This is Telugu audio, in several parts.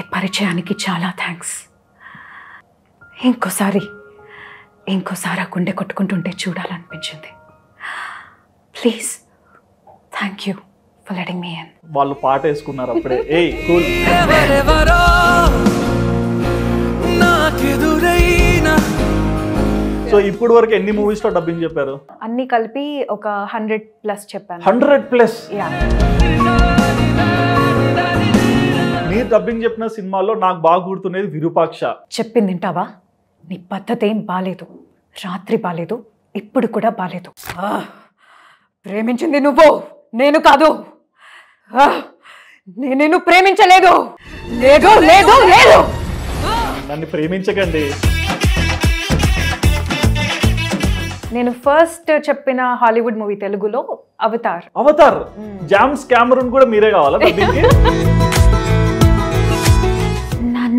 ఈ పరిచయానికి చాలా థ్యాంక్స్ ఇంకోసారి ఇంకోసారి ఆ గుండె కొట్టుకుంటుంటే చూడాలనిపించింది please thank you for letting me and వాళ్ళు పాట వేసుకున్నారు అప్పుడే ఏ కూల్ సో ఇప్పుడు వరకు ఎన్ని మూవీస్ లో డబ్బింగ్ చెప్పారు అన్ని కలిపి ఒక హండ్రెడ్ ప్లస్ చెప్పారు హండ్రెడ్ ప్లస్ యా మీరు డబ్బింగ్ చెప్పిన సినిమాలో నాకు బాగా గుర్తునేది విరూపాక్ష చెప్పింది వింటావా నీ పద్ధతి ఏం బాలేదు రాత్రి బాలేదు ఇప్పుడు కూడా బాలేదు ప్రేమించింది నువ్వు నేను కాదు నేను ప్రేమించలేదు లేదు లేదు లేదు నన్ను ప్రేమించకండి నేను ఫస్ట్ చెప్పిన హాలీవుడ్ మూవీ తెలుగులో అవతార్ అవతార్ జామ్స్ కెమెరూన్ కూడా మీరే కావాలా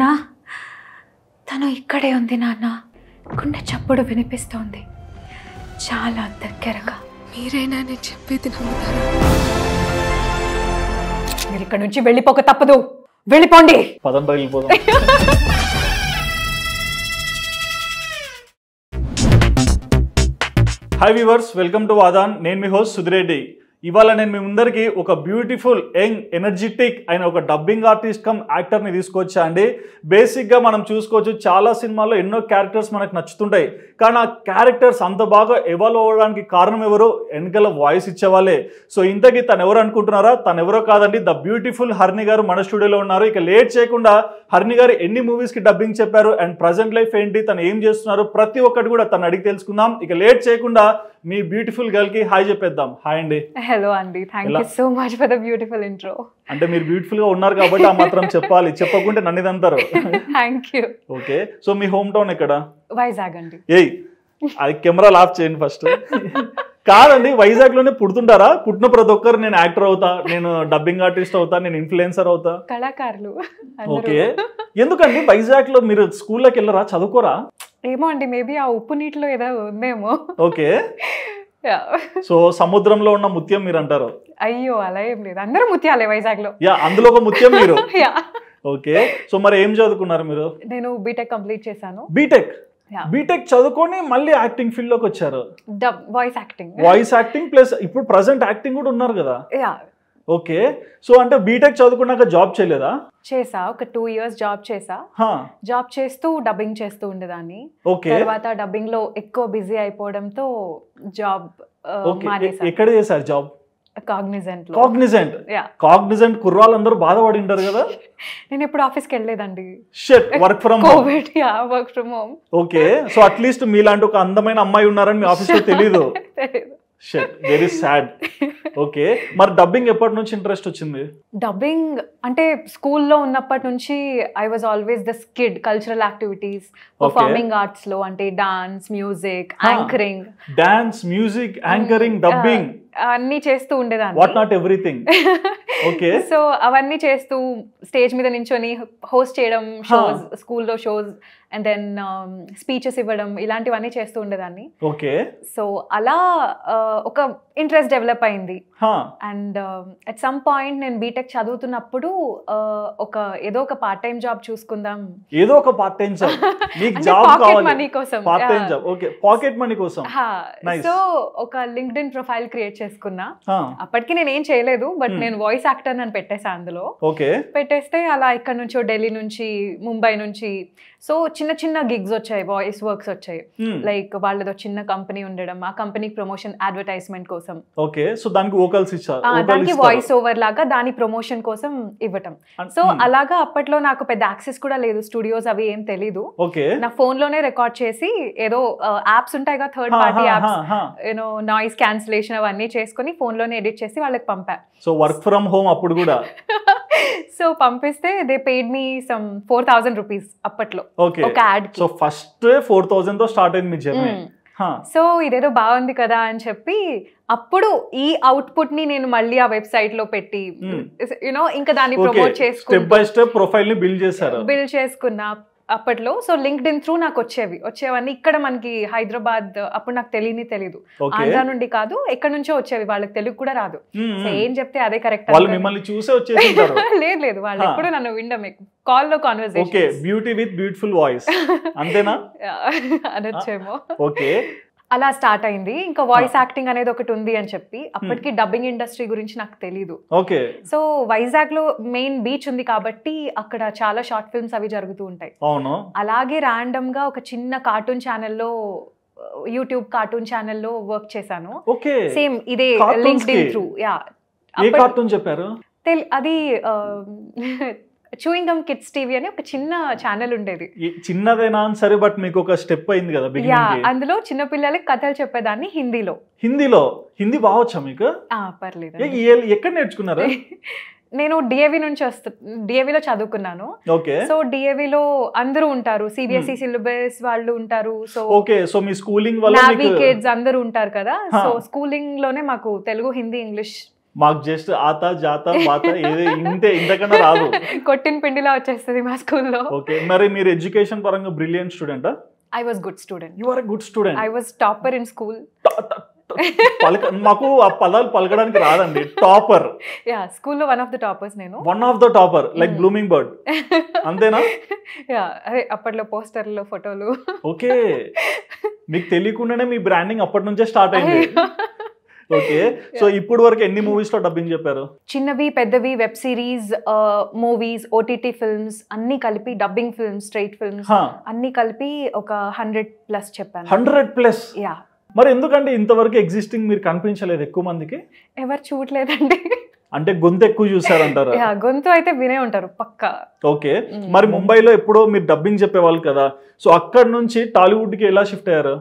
నాన్న తను ఇక్కడే ఉంది నాన్న గుండె చప్పుడు వినిపిస్తోంది చాలా దగ్గరగా మీరైనా నేను చెప్పేది నమ్ముతారా మీరు ఇక్కడ నుంచి వెళ్ళిపోక తప్పదు వెళ్ళిపోండి పదం పగిలిపోదాం వెల్కమ్ టు వాదాన్ నేను మీ హోస్ట్ సుధిరెడ్డి ఇవాళ నేను మీ ముందరికి ఒక బ్యూటిఫుల్ యంగ్ ఎనర్జెటిక్ అయిన ఒక డబ్బింగ్ ఆర్టిస్ట్ కమ్ యాక్టర్ని తీసుకొచ్చా అండి బేసిక్గా మనం చూసుకోవచ్చు చాలా సినిమాల్లో ఎన్నో క్యారెక్టర్స్ మనకు నచ్చుతుంటాయి కానీ ఆ క్యారెక్టర్స్ అంత బాగా ఎవాల్వ్ అవ్వడానికి కారణం ఎవరు వెనకల వాయిస్ ఇచ్చేవాళ్ళే సో ఇంతకీ తను ఎవరు అనుకుంటున్నారా తను ఎవరో కాదండి ద బ్యూటిఫుల్ హర్ని గారు మన స్టూడియోలో ఉన్నారు ఇక లేట్ చేయకుండా హర్ని గారు ఎన్ని మూవీస్కి డబ్బింగ్ చెప్పారు అండ్ ప్రజెంట్ లైఫ్ ఏంటి తను ఏం చేస్తున్నారు ప్రతి ఒక్కటి కూడా తను అడిగి తెలుసుకుందాం ఇక లేట్ చేయకుండా మీ బ్యూటిఫుల్ గర్ల్ కి హాయ్ చెప్పేద్దాం హాయ్ అండి హలో అండి thank you so much for the beautiful intro అంటే మీరు బ్యూటిఫుల్ గా ఉన్నారు కాబట్టి ఆ మాత్రం చెప్పాలి చెప్పకుంటే నన్ను ఇదంతారు థ్యాంక్ యూ ఓకే సో మీ హోమ్ టౌన్ ఎక్కడ వైజాగ్ అండి ఏయ్ అది కెమెరా లాఫ్ చేయండి ఫస్ట్ కాదండి వైజాగ్ లోనే పుడుతుంటారా పుట్టిన ప్రతి ఒక్కరు నేను యాక్టర్ అవుతా నేను డబ్బింగ్ ఆర్టిస్ట్ అవుతా నేను ఇన్ఫ్లుయెన్సర్ అవుతా కళాకారులు ఓకే ఎందుకండి వైజాగ్ లో మీరు స్కూల్లోకి వెళ్ళరా చదువుకోరా ఏమో అండి మేబీ ఆ ఉప్పు నీటిలో ఏదో ఉందేమో ఓకే సో సముద్రంలో ఉన్న ముత్యం మీరు అంటారు అయ్యో అలా ఏం లేదు అందరూ ముత్యాలే వైజాగ్ లో యా అందులో ఒక ముత్యం మీరు ఓకే సో మరి ఏం చదువుకున్నారు మీరు నేను బీటెక్ కంప్లీట్ చేశాను బీటెక్ బీటెక్ చదువుకొని మళ్ళీ యాక్టింగ్ ఫీల్డ్ లోకి వచ్చారు voice acting voice acting plus ఇప్పుడు ప్రెసెంట్ యాక్టింగ్ కూడా ఉన్నారు కదా ఓకే సో అంటే బీటెక్ చదువుకున్నాక జాబ్ చేయలేదా చేసా ఒక టూ ఇయర్స్ జాబ్ చేసా జాబ్ చేస్తూ డబ్బింగ్ చేస్తూ ఉండేదాన్ని ఓకే తర్వాత డబ్బింగ్ లో ఎక్కువ బిజీ అయిపోవడంతో జాబ్ ఎక్కడ చేశారు జాబ్ కాగ్నిజెంట్ కాగ్నిజెంట్ కాగ్నిజెంట్ కుర్రాళ్ళందరూ బాధపడి ఉంటారు కదా నేను ఎప్పుడు ఆఫీస్ కి వెళ్ళలేదండి shut work from covid work from home okay so at least మీలాంటి ఒక అందమైన అమ్మాయి ఉన్నారని మీ ఆఫీస్ లో తెలియదు వెరీ సాడ్ ఓకే మరి డబ్బింగ్ ఎప్పటి నుంచి ఇంట్రెస్ట్ వచ్చింది డబ్బింగ్ అంటే స్కూల్లో ఉన్నప్పటి నుంచి I was always the skid cultural activities performing arts లో అంటే dance music anchoring dance music anchoring dubbing అన్ని చేస్తూ ఉండేదాన్ని what not everything okay so అవన్నీ చేస్తూ స్టేజ్ మీద నించొని హోస్ట్ చేయడం షోస్ స్కూల్లో షోస్ అండ్ దెన్ స్పీచెస్ ఇవ్వడం ఇలాంటివన్నీ చేస్తూ ఉండేదాన్ని ఓకే సో అలా uh, ఒక ఇంట్రెస్ట్ డెవలప్ అయింది అండ్ అట్ సమ్ పాయింట్ నేను బీటెక్ చదువుతున్నప్పుడు uh, ఒక ఏదో ఒక పార్ట్ టైం జాబ్ చూసుకుందాం ఏదో ఒక part time job pocket money కోసం part time job okay pocket money కోసం సో ఒక లింక్డ్ ఇన్ ప్రొఫైల్ క్రియేట్ చేసుకున్నా అప్పటికి నేను ఏం చేయలేదు బట్ hmm. నేను వాయిస్ యాక్టర్ అని పెట్టేసా అందులో ఓకే పెట్టేస్తే అలా ఇక్కడ నుంచో ఢిల్లీ నుంచి ముంబై నుంచి సో చిన్న చిన్న గిగ్స్ వచ్చాయి వాయిస్ వర్క్స్ వచ్చాయి లైక్ hmm. వాళ్ళదో చిన్న కంపెనీ ఉండడం ఆ కంపెనీకి ప్రమోషన్ అడ్వర్టైజ్మెంట్ కోసం ఓకే సో దానికి వోకల్స్ ఇచ్చారు దానికి వాయిస్ ఓవర్ లాగా దాని ప్రమోషన్ కోసం ఇవ్వటం సో hmm. అలాగా అప్పట్లో నాకు పెద్ద యాక్సెస్ కూడా లేదు స్టూడియోస్ అవి ఏం తెలీదు నా ఫోన్ లోనే రికార్డ్ చేసి ఏదో యాప్స్ ఉంటాయి కదా third party apps you know noise cancellation అవన్నీ చేసుకుని ఫోన్ లోనే ఎడిట్ చేసి వాళ్ళకి పంపా సో వర్క్ ఫ్రమ్ హోమ్ అప్పుడు కూడా సో పంపిస్తే they paid me some four thousand rupees అప్పట్లో ఓకే ఒక ad so first four thousand తో స్టార్ట్ అయింది మీ జర్నీ సో ఇదేదో బాగుంది కదా అని చెప్పి అప్పుడు ఈ అవుట్పుట్ ని నేను మళ్ళీ ఆ వెబ్సైట్ లో పెట్టి యునో ఇంకా దాన్ని ప్రమోట్ చేసుకున్నా స్టెప్ బై స్టెప్ ప్రొఫైల్ ని బిల్డ్ చేశారు బిల్డ్ చేసుకున్నా అప్పట్లో సో లింక్డ్ ఇన్ త్రూ నాకు వచ్చేవి వచ్చేవన్నీ ఇక్కడ మనకి హైదరాబాద్ అప్పుడు నాకు తెలియని తెలియదు ఆంధ్ర నుండి కాదు ఎక్కడ నుంచో వచ్చేవి వాళ్ళకి తెలుగు కూడా రాదు సో ఏం చెప్తే అదే కరెక్ట్ మిమ్మల్ని చూసే లేదు లేదు వాళ్ళు ఎప్పుడు నన్ను వినడం కాల్ లో conversation beauty with beautiful voice అంతేనా అనొచ్చేమో ఓకే అలా స్టార్ట్ అయింది ఇంకా వాయిస్ యాక్టింగ్ అనేది ఒకటి ఉంది అని చెప్పి అప్పటికి డబ్బింగ్ ఇండస్ట్రీ గురించి నాకు తెలీదు ఓకే సో వైజాగ్ లో మెయిన్ బీచ్ ఉంది కాబట్టి అక్కడ చాలా షార్ట్ ఫిల్మ్స్ అవి జరుగుతూ ఉంటాయి అవును అలాగే ర్యాండమ్ గా ఒక చిన్న కార్టూన్ ఛానల్లో యూట్యూబ్ కార్టూన్ ఛానల్లో వర్క్ చేశాను ఓకే సేమ్ ఇదే linked in through yeah cartoon చెప్పారు అది చూయింగ్ గమ్ కిడ్స్ టీవీ అని ఒక చిన్న ఛానల్ ఉండేది చిన్నదేనా సరే బట్ మీకు ఒక స్టెప్ అయింది కదా యా అందులో చిన్న పిల్లలకి కథలు చెప్పేదాన్ని హిందీలో హిందీలో హిందీ బావచ్చా మీకు పర్లేదు ఎక్కడ నేర్చుకున్నారు నేను డిఏవి నుంచి వస్తా డిఏవిలో చదువుకున్నాను సో డిఏవిలో అందరూ ఉంటారు సిబిఎస్ఈ సిలబస్ e hmm. వాళ్ళు ఉంటారు సో ఓకే సో మీ స్కూలింగ్ నావీ కిడ్స్ అందరూ ఉంటారు కదా సో స్కూలింగ్ లోనే మాకు తెలుగు హిందీ ఇంగ్లీష్ మాకు జస్ట్ ఆత జాత బాత ఏదో ఇంతే ఇంతకన్నా రాదు కొట్టిన పిండిలా వచ్చేస్తుంది మా స్కూల్లో ఓకే మరి మీరు ఎడ్యుకేషన్ పరంగా brilliant student I was good student you are good student I was topper in school పలక మాకు ఆ పదాలు పలకడానికి రాదండి టాపర్ యా స్కూల్లో వన్ ఆఫ్ ద టాపర్స్ నేను one of the topper like blooming bird అంతేనా యా అదే అప్పట్లో పోస్టర్లు ఫోటోలు ఓకే మీకు తెలియకుండానే మీ బ్రాండింగ్ అప్పటి నుంచే స్టార్ట్ అయింది ఓకే సో ఇప్పుడు వరకు ఎన్ని మూవీస్ లో డబ్బింగ్ చెప్పారు చిన్నవి పెద్దవి web series movies OTT films అన్ని కలిపి డబ్బింగ్ ఫిల్మ్స్ స్ట్రైట్ ఫిల్మ్స్ అన్ని కలిపి ఒక హండ్రెడ్ ప్లస్ చెప్పాను హండ్రెడ్ ప్లస్ యా మరి ఎందుకంటే ఇంతవరకు ఎగ్జిస్టింగ్ మీరు కనిపించలేదు ఎక్కువ మందికి ఎవరు చూడలేదండి అంటే గొంతు ఎక్కువ చూసారంటారా గొంతు అయితే వినే ఉంటారు పక్క ఓకే mm. మరి ముంబైలో ఎప్పుడో మీరు డబ్బింగ్ చెప్పేవాళ్ళు కదా సో అక్కడ నుంచి టాలీవుడ్ కి ఎలా షిఫ్ట్ అయ్యారు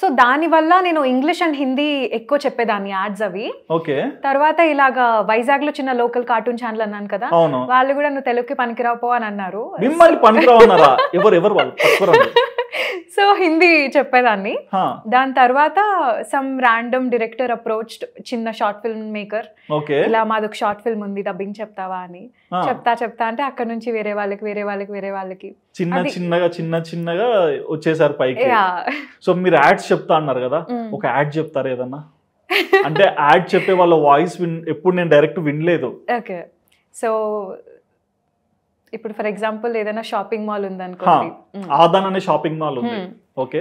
సో దానివల్ల నేను ఇంగ్లీష్ అండ్ హిందీ ఎక్కువ చెప్పేదాన్ని యాడ్స్ అవి ఓకే తర్వాత ఇలాగా వైజాగ్ లో చిన్న లోకల్ కార్టూన్ ఛానల్ అన్నాను కదా వాళ్ళు కూడా నువ్వు తెలుగుకి పనికిరాపో అని అన్నారు మిమ్మల్ని పనికిరావు ఎవరు ఎవరు వాళ్ళు సో హిందీ చెప్పేదాన్ని దాని తర్వాత సమ్ ర్యాండమ్ డైరెక్టర్ అప్రోచ్ చిన్న షార్ట్ ఫిల్మ్ మేకర్ ఇలా మాది ఒక షార్ట్ ఫిల్మ్ ఉంది డబ్బింగ్ చెప్తావా అని చెప్తా చెప్తా అంటే అక్కడ నుంచి వేరే వాళ్ళకి వేరే వాళ్ళకి వేరే వాళ్ళకి చిన్న చిన్నగా చిన్న చిన్నగా వచ్చేసారు పైకి సో మీరు యాడ్స్ చెప్తా అన్నారు కదా ఒక యాడ్ చెప్తారు ఏదన్నా అంటే యాడ్ చెప్పే వాళ్ళ వాయిస్ విన్ ఎప్పుడు నేను డైరెక్ట్ వినలేదు ఓకే సో ఇప్పుడు ఫర్ ఎగ్జాంపుల్ ఏదైనా షాపింగ్ మాల్ ఉందనుకోండి ఆదాన్ అనే షాపింగ్ మాల్ ఉంది ఓకే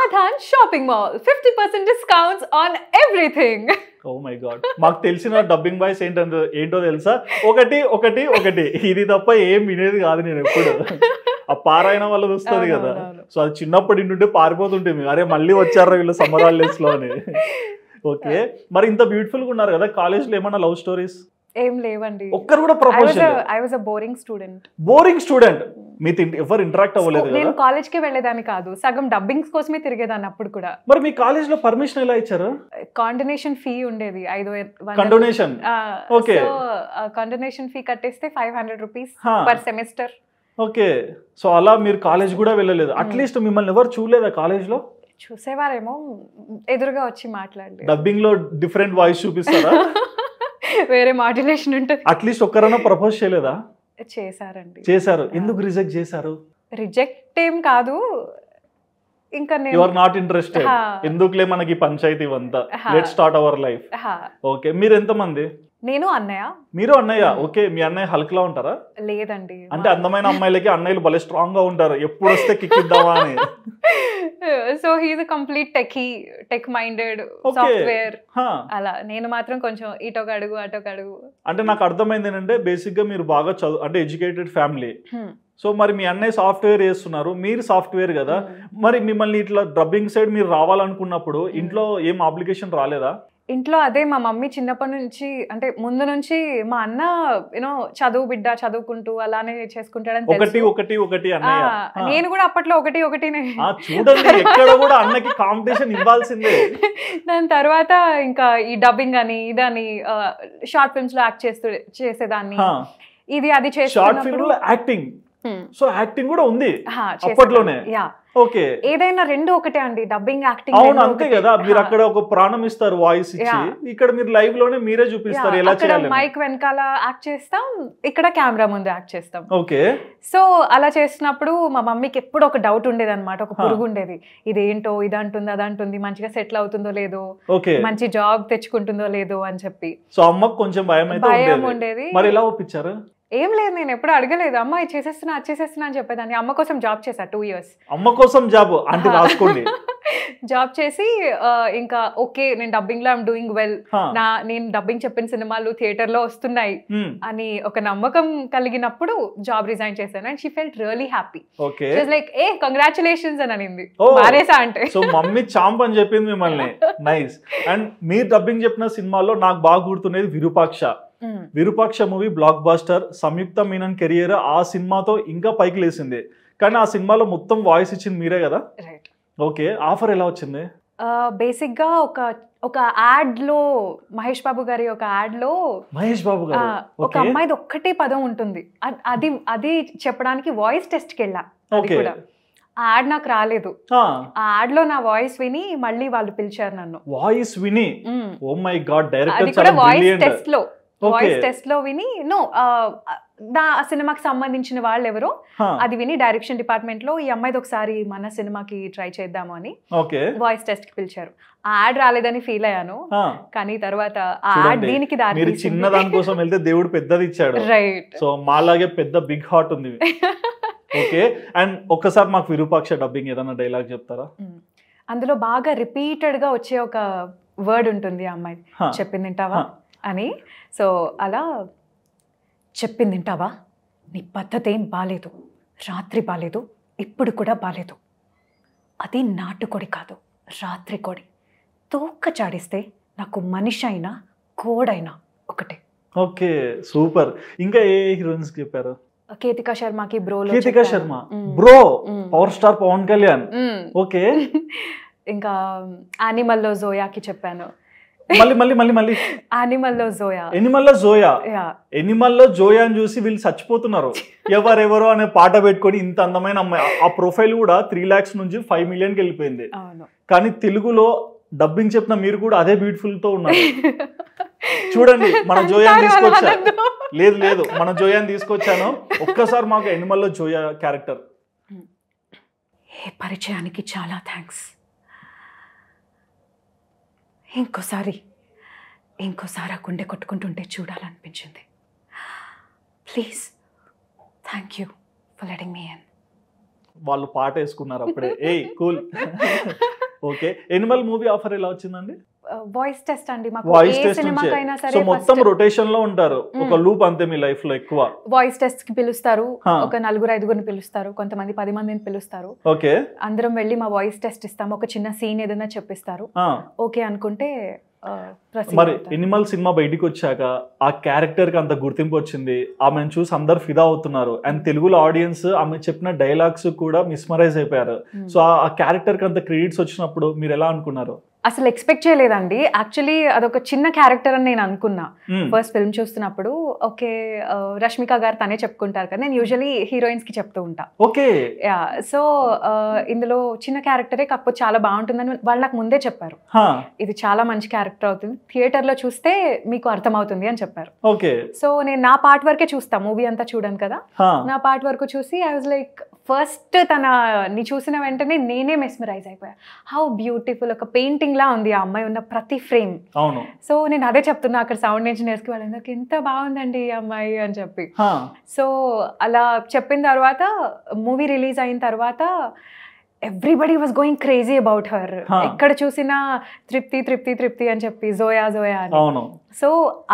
ఆధాన్ shopping mall fifty percent discounts on everything oh my god మాకు తెలిసిన డబ్బింగ్ బాయ్స్ ఏంటంటే ఏంటో తెలుసా ఒకటి ఒకటి ఒకటి ఇది తప్ప ఏం వినేది కాదు నేను ఎప్పుడు ఆ పారాయణ వల్ల వస్తుంది కదా సో అది చిన్నప్పటి నుండి పారిపోతుంటే అరే మళ్ళీ వచ్చారా వీళ్ళు సమ్మర్ హాలిడేస్ లో అని ఓకే మరి ఇంత బ్యూటిఫుల్ గా ఉన్నారు కదా కాలేజ్ లో ఏమన్నా లవ్ స్టోరీస్ ఏం లేవండి ఒక్కరు కూడా professional I was a boring student boring student మీతో ఎవరు ఇంటరాక్ట్ అవ్వలేదు నేను కాలేజ్ కి వెళ్ళేదాన్ని కాదు సగం డబ్బింగ్స్ కోసమే తిరిగేదాన్ని అప్పుడు కూడా మరి మీ కాలేజ్ లో పర్మిషన్ ఎలా ఇచ్చారు కాండినేషన్ ఫీ ఉండేది ఐదు కండోనేషన్ ఓకే కాండినేషన్ ఫీ కట్టేస్తే five hundred rupees per semester okay so అలా మీరు కాలేజ్ కూడా వెళ్ళలేదు అట్లీస్ట్ hmm. మిమ్మల్ని ఎవరు చూడలేదా కాలేజ్ లో చూసేవారేమో ఎదురుగా వచ్చి మాట్లాడలేదు డబ్బింగ్ లో డిఫరెంట్ వాయిస్ చూపిస్తారా వేరే మాడ్యులేషన్ ఉంటుంది అట్లీస్ట్ ఒక్కరైనా ప్రపోజ్ చేయలేదా చేశారండి చేశారు ఎందుకు రిజెక్ట్ చేశారు రిజెక్ట్ ఏం కాదు ఇంకా నేను యు ఆర్ నాట్ ఇంట్రెస్టెడ్ ఎందుకులే మనకి పంచాయతీ వంత let start our life okay మీరు మంది నేను అన్నయ్య మీరు అన్నయ్య ఓకే మీ అన్నయ్య లా ఉంటారా లేదండి అంటే అందమైన అమ్మాయిలకి అన్నయ్యలు భలే స్ట్రాంగ్ గా ఉంటారు ఎప్పుడు వస్తే కిక్ ఇద్దామా అని so he's complete techie tech minded software అలా నేను మాత్రం కొంచెం ఇటొక అడుగు అటొక అడుగు అంటే నాకు అర్థమైంది ఏంటంటే బేసిక్ గా మీరు బాగా చదువు అంటే ఎడ్యుకేటెడ్ ఫ్యామిలీ సో మరి మీ అన్నయ్య సాఫ్ట్వేర్ చేస్తున్నారు మీరు సాఫ్ట్వేర్ కదా hmm. మరి మిమ్మల్ని ఇట్లా డబ్బింగ్ సైడ్ మీరు రావాలనుకున్నప్పుడు hmm. ఇంట్లో ఏం అప్లికేషన్ రాలేదా ఇంట్లో అదే మా మమ్మీ చిన్నప్పటి నుంచి అంటే ముందు నుంచి మా అన్న యూనో చదువు బిడ్డ చదువుకుంటూ అలానే చేసుకుంటాడని ఒకటి ఒకటి ఒకటి నేను కూడా అప్పట్లో ఒకటి ఒకటినే చూడండి కూడా కాంపిటీషన్ ఇవ్వాల్సిందే దాని తర్వాత ఇంకా ఈ డబ్బింగ్ అని ఇదని షార్ట్ ఫిల్మ్స్ లో యాక్ట్ చేస్తు చేసేదాన్ని ఇది అది చేసి short film acting so acting కూడా ఉంది అప్పట్లోనే యా ఓకే ఏదైనా రెండు ఒకటే అండి డబ్బింగ్ యాక్టింగ్ అవును అంతే కదా మీరు అక్కడ ఒక ప్రాణం ఇస్తారు వాయిస్ ఇచ్చి ఇక్కడ మీరు లైవ్ లోనే మీరే చూపిస్తారు ఎలా చేయాలి మైక్ వెనకాల యాక్ట్ చేస్తాం ఇక్కడ కెమెరా ముందు యాక్ట్ చేస్తాం ఓకే సో అలా చేసినప్పుడు మా మమ్మీకి ఎప్పుడు ఒక డౌట్ ఉండేది అనమాట ఒక పురుగు ఉండేది ఇదేంటో ఇది అంటుంది అది అంటుంది మంచిగా సెటిల్ అవుతుందో లేదో మంచి జాబ్ తెచ్చుకుంటుందో లేదో అని చెప్పి సో అమ్మకు కొంచెం భయం ఉండేది మరి ఎలా ఒప్పించారు ఏం లేదు నేను ఎప్పుడు అడగలేదు అమ్మ ఇది చేసేస్తున్నా అది చేసేస్తున్నా అని చెప్పేదాన్ని అమ్మ కోసం జాబ్ చేశా టూ ఇయర్స్ అమ్మ కోసం జాబ్ అంటే రాసుకోండి జాబ్ చేసి ఇంకా ఓకే నేను డబ్బింగ్ లో ఐమ్ డూయింగ్ వెల్ నా నేను డబ్బింగ్ చెప్పిన సినిమాలు థియేటర్ లో వస్తున్నాయి అని ఒక నమ్మకం కలిగినప్పుడు జాబ్ రిజైన్ చేశాను and she felt really happy like a congratulations అని అనింది మారేసా అంటే సో మమ్మీ చాంప్ అని చెప్పింది మిమ్మల్ని నైస్ అండ్ మీరు డబ్బింగ్ చెప్పిన సినిమాలో నాకు బాగా గుర్తునేది Virupaksha Hmm. Virupaksha movie blockbuster Samyuktha Menon career ఆ సినిమాతో ఇంకా పైకి లేసింది కానీ ఆ సినిమాలో మొత్తం వాయిస్ ఇచ్చింది మీరే కదా ఓకే ఆఫర్ ఎలా వచ్చింది బేసిక్ గా ఒక ఒక యాడ్ లో మహేష్ బాబు గారి ఒక యాడ్ లో మహేష్ బాబు గారు ఒక అమ్మాయిది ఒక్కటే పదం ఉంటుంది అది అది చెప్పడానికి వాయిస్ టెస్ట్ కెళ్ళా కూడా ఆ యాడ్ నాకు రాలేదు ఆ యాడ్ లో నా వాయిస్ విని మళ్ళీ వాళ్ళు పిలిచారు నన్ను వాయిస్ విని oh my god director voice test లో వాయిస్ టెస్ట్ లో విని నో ఆ సినిమాకి సంబంధించిన వాళ్ళు ఎవరో అది విని డైరెక్షన్ డిపార్ట్మెంట్ లో ఈ అమ్మాయిది ఒకసారి మన సినిమాకి ట్రై చేద్దాము అని వాయిస్ టెస్ట్ కి పిలిచారు యాడ్ రాలేదని ఫీల్ అయ్యాను కానీ తర్వాత యాడ్ దీనికి చిన్న దానికోసం వెళ్తే దేవుడు పెద్దది ఇచ్చాడు రైట్ సో మాలాగే పెద్ద బిగ్ హార్ట్ ఉంది ఓకే అండ్ ఒక్కసారి మాకు విరూపాక్ష డబ్బింగ్ ఏదైనా డైలాగ్ చెప్తారా అందులో బాగా రిపీటెడ్ గా వచ్చే ఒక వర్డ్ ఉంటుంది ఆ అమ్మాయి చెప్పింది వింటావా అని సో అలా చెప్పింది వింటావా నీ పద్ధతేం బాగాలేదు రాత్రి బాలేదు ఇప్పుడు కూడా బాలేదు అది నాటుకోడి కాదు రాత్రి కొడి తోక చాడిస్తే నాకు మనిషి అయినా కోడైనా ఒకటే ఓకే సూపర్ ఇంకా ఏ హీరోయిన్స్ చెప్పారు కేతికా శర్మకి bro Ketika Sharma bro power star Pawan Kalyan okay ఇంకా యానిమల్లో జోయాకి చెప్పాను మళ్ళీ మళ్ళీ మళ్ళీ మళ్ళీ జోయా ఎనిమల్లో జోయా జోయా అని చూసి వీళ్ళు చచ్చిపోతున్నారు ఎవరెవరు అనే పాట పెట్టుకొని ఇంత అందమైన అమ్మాయి ఆ ప్రొఫైల్ కూడా త్రీ ల్యాక్స్ నుంచి ఫైవ్ మిలియన్కి వెళ్ళిపోయింది కానీ తెలుగులో డబ్బింగ్ చెప్పిన మీరు కూడా అదే బ్యూటిఫుల్ తో ఉన్నారు చూడండి మన జోయా తీసుకొచ్చా లేదు లేదు మన జోయాని తీసుకొచ్చాను ఒక్కసారి మాకు ఎనిమల్లో జోయా క్యారెక్టర్ పరిచయానికి చాలా థ్యాంక్స్ ఇంకోసారి ఇంకోసారి ఆ గుండె కొట్టుకుంటుంటే చూడాలనిపించింది please thank you for letting me and వాళ్ళు పాట వేసుకున్నారు అప్పుడే ఏ cool okay animal movie offer ఎలా వచ్చిందండి వాయిస్ టెస్ట్ అండి మాకు వాయిస్ టెస్ట్ సినిమాకైనా సరే సో మొత్తం రొటేషన్ లో ఉంటారు hmm. ఒక లూప్ అంతే మీ లైఫ్ లో ఎక్కువ వాయిస్ టెస్ట్ కి పిలుస్తారు ఒక నలుగురు ఐదుగురిని పిలుస్తారు కొంతమంది పది మందిని పిలుస్తారు ఓకే అందరం వెళ్ళి మా వాయిస్ టెస్ట్ ఇస్తాము ఒక చిన్న సీన్ ఏదైనా చెప్పిస్తారు ఓకే అనుకుంటే మరి ఎనిమల్ సినిమా బయటికి వచ్చాక ఆ క్యారెక్టర్ కి అంత గుర్తింపు వచ్చింది ఆమెను చూసి అందరు ఫిదా అవుతున్నారు అండ్ hmm. తెలుగులో ఆడియన్స్ ఆమె చెప్పిన డైలాగ్స్ కూడా మిస్మరైజ్ అయిపోయారు సో hmm. ఆ క్యారెక్టర్ కి అంత క్రెడిట్స్ వచ్చినప్పుడు మీరు ఎలా అనుకున్నారు అసలు ఎక్స్పెక్ట్ చేయలేదండి యాక్చువల్లీ అదొక చిన్న క్యారెక్టర్ అని నేను అనుకున్నా ఫస్ట్ hmm. ఫిల్మ్ చూస్తున్నప్పుడు ఓకే రష్మిక గారు తనే చెప్పుకుంటారు కదా నేను యూజువలీ హీరోయిన్స్ కి చెప్తూ ఉంటా ఓకే యా సో ఇందులో చిన్న క్యారెక్టరే కాకపోతే చాలా బాగుంటుందని వాళ్ళు నాకు ముందే చెప్పారు ఇది చాలా మంచి క్యారెక్టర్ అవుతుంది థియేటర్ లో చూస్తే మీకు అర్థమవుతుంది అని చెప్పారు ఓకే సో నేను నా పార్ట్ వరకే చూస్తా మూవీ అంతా చూడను కదా నా పార్ట్ వరకు చూసి ఐ వాజ్ లైక్ ఫస్ట్ తనని చూసిన వెంటనే నేనే మెస్మరైజ్ అయిపోయా హౌ బ్యూటిఫుల్ ఒక పెయింటింగ్ లా ఉంది ఆ అమ్మాయి ఉన్న ప్రతి ఫ్రేమ్ అవును సో నేను అదే చెప్తున్నా అక్కడ సౌండ్ ఇంజనీర్స్ కి వాళ్ళందరికి ఎంత బాగుందండి ఈ అమ్మాయి అని చెప్పి సో అలా చెప్పిన తర్వాత మూవీ రిలీజ్ అయిన తర్వాత everybody was going crazy about her ఎక్కడ చూసినా తృప్తి తృప్తి తృప్తి అని చెప్పి జోయా జోయా అని సో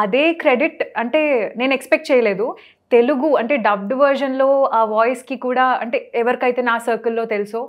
అదే క్రెడిట్ అంటే నేను ఎక్స్పెక్ట్ చేయలేదు తెలుగు అంటే డబ్డ్ వర్జన్ లో ఆ వాయిస్ కి కూడా అంటే ఎవరికైతే నా సర్కిల్లో తెలుసో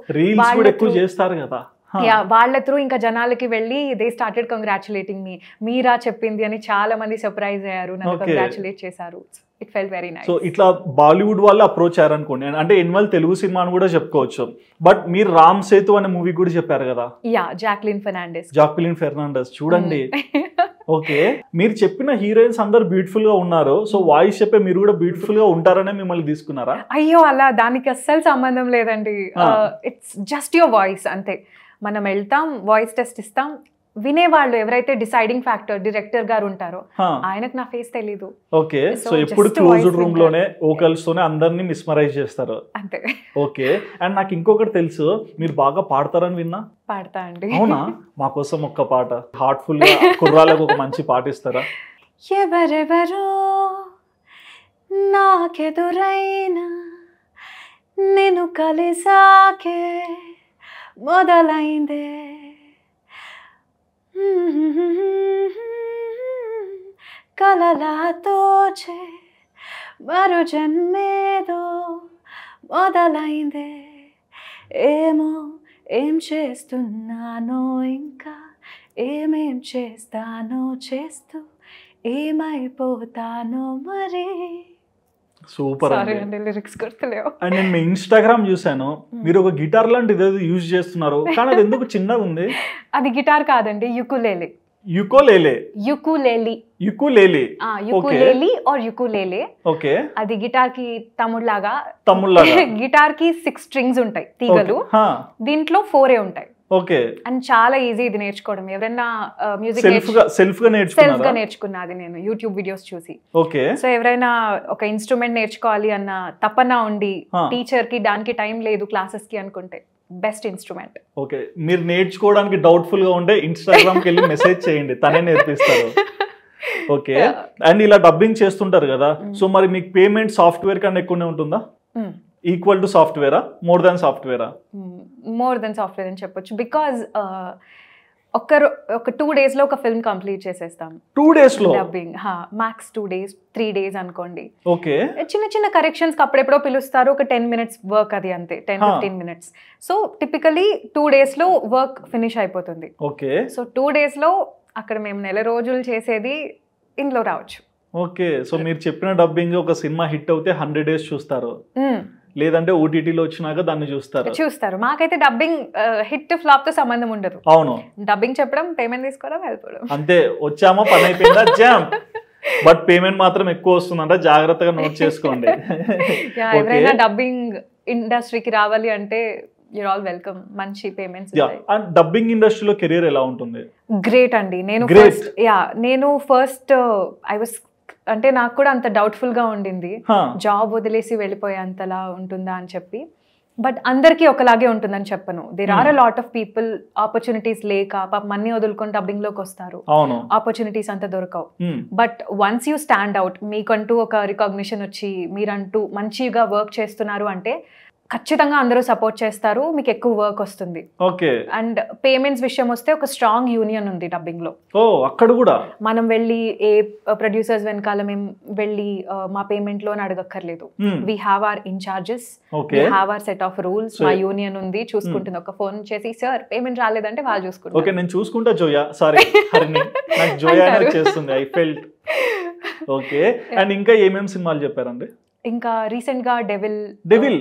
ఎక్కువ చేస్తారు కదా యా వాళ్ళ త్రూ ఇంకా జనాలకి వెళ్ళి దే స్టార్టెడ్ కంగ్రాచులేటింగ్ మీ మీరా చెప్పింది అని చాలా మంది సర్ప్రైజ్ అయ్యారు నన్ను కంగ్రాచులేట్ చేశారు it felt very nice so ఇట్లా బాలీవుడ్ వాళ్ళు అప్రోచ్ అనుకోండి అంటే ఇన్వాల్ తెలుగు సినిమా కూడా చెప్పుకోవచ్చు బట్ మీరు రామ్ సేతు అనే మూవీ కూడా చెప్పారు కదా yeah Jacqueline Fernandez Jacqueline Fernandez చూడండి hmm. ఓకే మీరు చెప్పిన హీరోయిన్స్ అందరు బ్యూటిఫుల్ గా ఉన్నారు సో వాయిస్ చెప్పే మీరు కూడా బ్యూటిఫుల్ గా ఉంటారనే మిమ్మల్ని తీసుకున్నారా అయ్యో అలా దానికి అస్సలు సంబంధం లేదండి ఇట్స్ జస్ట్ యువర్ వాయిస్ అంతే మనం వెళ్తాం వాయిస్ టెస్ట్ ఇస్తాం వినేవాళ్ళు ఎవరైతే డిసైడింగ్ ఫ్యాక్టర్ డైరెక్టర్ గారు ఉంటారో ఆయనకు నా ఫేస్ తెలీదు ఓకే సో ఎప్పుడు క్లోజ్డ్ రూమ్ లోనే ఓకల్స్ తోనే అందరిని మిస్మరైజ్ చేస్తారు అంతే ఓకే అండ్ నాకు ఇంకొకటి తెలుసు మీరు బాగా పాడతారని విన్నా పాడతా అండి అవునా మా కోసం ఒక్క పాట ఫుల్ కుర్రాలకు ఒక మంచి పాట ఇస్తారా ఎవరెవరు నాకెదురైన నేను కలిసాకే మొదలైందే కలలాతోచే మరు జన్మేదో మొదలైందే ఏమో ఏం చేస్తున్నానో ఇంకా ఏమేం చేస్తానో చేస్తూ ఏమైపోతానో మరి సూపర్ అండ్ నేను ఇన్స్టాగ్రామ్ చూశాను hmm. మీరు ఒక గిటార్ లాంటిది ఏదో యూజ్ చేస్తున్నారు కానీ అది ఎందుకు చిన్నగా ఉంది అది గిటార్ కాదండి ukulele ukulele ukulele ukulele ukulele or ukulele okay అది గిటార్ కి తమ్ముళ్ళలాగా తమ్ముళ్ళలాగా గిటార్ కి సిక్స్ స్ట్రింగ్స్ ఉంటాయి తీగలు దీంట్లో ఫోరే ఉంటాయి ఓకే అండ్ చాలా ఈజీ ఇది నేర్చుకోవడం ఎవరైనా మ్యూజిక్ సెల్ఫ్ గా సెల్ఫ్ గా నేర్చుకున్నా అది నేను యూట్యూబ్ వీడియోస్ చూసి ఓకే సో ఎవరైనా ఒక ఇన్స్ట్రుమెంట్ నేర్చుకోవాలి అన్న తపన ఉండి టీచర్ కి దానికి టైం లేదు క్లాసెస్ కి అనుకుంటే బెస్ట్ ఇన్స్ట్రుమెంట్ ఓకే మీరు నేర్చుకోవడానికి డౌట్ఫుల్ గా ఉంటే ఇన్స్టాగ్రామ్ కి వెళ్ళి మెసేజ్ చేయండి తనే నేర్పిస్తారు ఓకే అండ్ ఇలా డబ్బింగ్ చేస్తుంటారు కదా mm. సో మరి మీకు పేమెంట్ సాఫ్ట్వేర్ కన్నా ఎక్కువనే ఉంటుందా mm. ఈక్వల్ టు సాఫ్ట్వేరా మోర్ దాన్ సాఫ్ట్వేరా మోర్ దెన్ సాఫ్ట్వేర్ అని చెప్పొచ్చు బికాస్ uh, ఒక్కరు ఒక టూ డేస్లో ఒక ఫిల్మ్ కంప్లీట్ చేసేస్తాం టూ డేస్ లో dubbing max two days three days అనుకోండి ఓకే చిన్న చిన్న కరెక్షన్స్ అప్పుడెప్పుడో పిలుస్తారు ఒక టెన్ మినిట్స్ వర్క్ అది అంతే ten fifteen minutes so typically two days లో వర్క్ ఫినిష్ అయిపోతుంది ఓకే సో టూ డేస్ లో అక్కడ మేము నెల రోజులు చేసేది ఇంట్లో రావచ్చు ఓకే సో మీరు చెప్పిన డబ్బింగ్ ఒక సినిమా హిట్ అవుతే హండ్రెడ్ డేస్ చూస్తారు లేదంటే ఓటీటీలో వచ్చినాక దాన్ని చూస్తారు చూస్తారు మాకైతే డబ్బింగ్ హిట్ ఫ్లాప్ తో సంబంధం ఉండదు అవును డబ్బింగ్ చెప్పడం పేమెంట్ తీసుకోవడం వెళ్ళిపోవడం అంతే వచ్చామో పని అయిపోయిందా జామ్ బట్ పేమెంట్ మాత్రం ఎక్కువ వస్తుందంట జాగ్రత్తగా నోట్ చేసుకోండి ఎవరైనా డబ్బింగ్ ఇండస్ట్రీకి రావాలి అంటే యూర్ ఆల్ వెల్కమ్ మంచి పేమెంట్స్ అండ్ డబ్బింగ్ ఇండస్ట్రీలో కెరీర్ ఎలా ఉంటుంది గ్రేట్ అండి నేను ఫస్ట్ యా నేను ఫస్ట్ ఐ వాస్ అంటే నాకు కూడా అంత డౌట్ఫుల్ గా ఉండింది జాబ్ వదిలేసి వెళ్ళిపోయేంతలా ఉంటుందా అని చెప్పి బట్ అందరికీ ఒకలాగే ఉంటుందని చెప్పను there are a lot of people opportunities లేక పాపం మనీ వదులుకొని డబ్బింగ్ లోకి వస్తారు ఆపర్చునిటీస్ అంత దొరకవు but once you stand out మీకంటూ ఒక రికగ్నిషన్ వచ్చి మీరంటూ మంచిగా వర్క్ చేస్తున్నారు అంటే ఖచ్చితంగా అందరూ సపోర్ట్ చేస్తారు మీకు ఎక్కువ వర్క్ వస్తుంది ఓకే అండ్ పేమెంట్స్ విషయం వస్తే ఒక స్ట్రాంగ్ యూనియన్ ఉంది డబ్బింగ్ లో ఓ అక్కడ కూడా మనం వెళ్ళి ఏ ప్రొడ్యూసర్స్ uh, వెనకాల మేము వెళ్ళి uh, మా పేమెంట్ లో అడగక్కర్లేదు we have our incharges charges have are set of rules మా యూనియన్ ఉంది చూసుకుంటుంది hmm. ఒక ఫోన్ చేసి సార్ పేమెంట్ రాలేదంటే వాళ్ళు చూసుకుంటారు ఓకే నేను చూసుకుంటా జోయా సారీ జోయా చేస్తుంది ఐ ఫెల్ట్ ఓకే అండ్ ఇంకా ఏమేమి సినిమాలు చెప్పారండి ఇంకా రీసెంట్ గా డెవిల్ డెవిల్